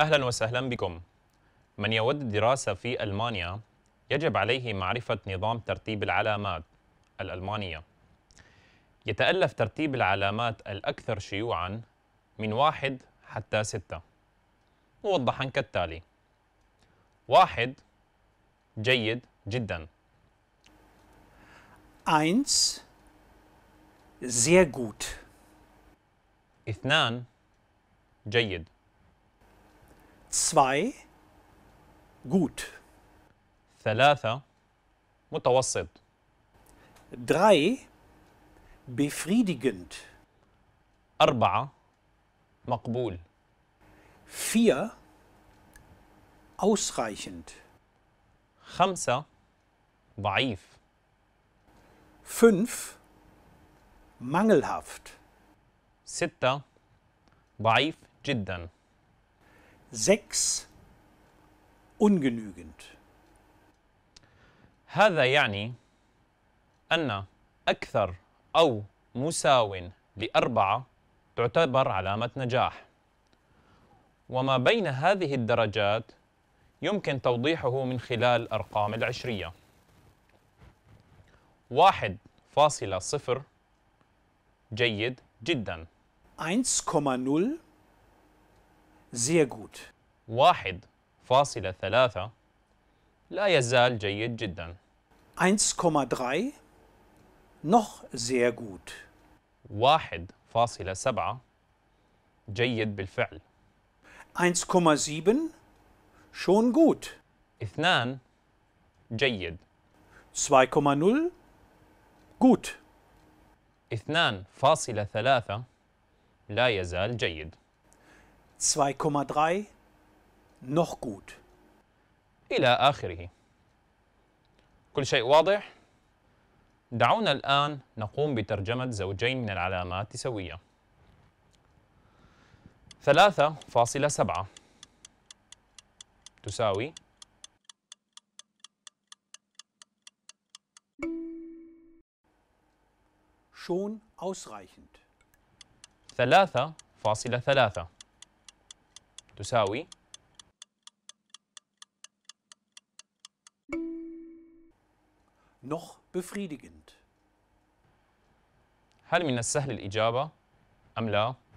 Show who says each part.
Speaker 1: أهلا وسهلا بكم من يود الدراسة في ألمانيا يجب عليه معرفة نظام ترتيب العلامات الألمانية يتألف ترتيب العلامات الأكثر شيوعاً من واحد حتى ستة موضحاً كالتالي واحد جيد جداً
Speaker 2: eins sehr gut اثنان جيد 2 gut
Speaker 1: 3
Speaker 2: متوسط 3 befriedigend 4 مقبول 4 ausreichend 5 ضعيف 5 mangelhaft 6 ضعيف جدا 6 ungenügend.
Speaker 1: هذا يعني أن أكثر أو مساو لأربعة تعتبر علامة نجاح وما بين هذه الدرجات يمكن توضيحه من خلال الأرقام العشرية واحد فاصلة صفر جيد جدا 1,0 sehr gut. واحد فاصلة ثلاثة لا يزال جيد جدا.
Speaker 2: 1,3 noch sehr gut.
Speaker 1: واحد فاصلة سبعة جيد بالفعل.
Speaker 2: 1,7 schon gut. اثنان جيد. 2,0 gut.
Speaker 1: اثنان فاصلة ثلاثة لا يزال جيد.
Speaker 2: 2,3
Speaker 1: noch gut إلى آخره كل شيء واضح؟ دعونا الآن نقوم بترجمة زوجين من العلامات سوية 3.7 تساوي
Speaker 2: schon ausreichend
Speaker 1: 3.3 تساوي
Speaker 2: noch befriedigend
Speaker 1: هل من السهل الإجابة أم لا؟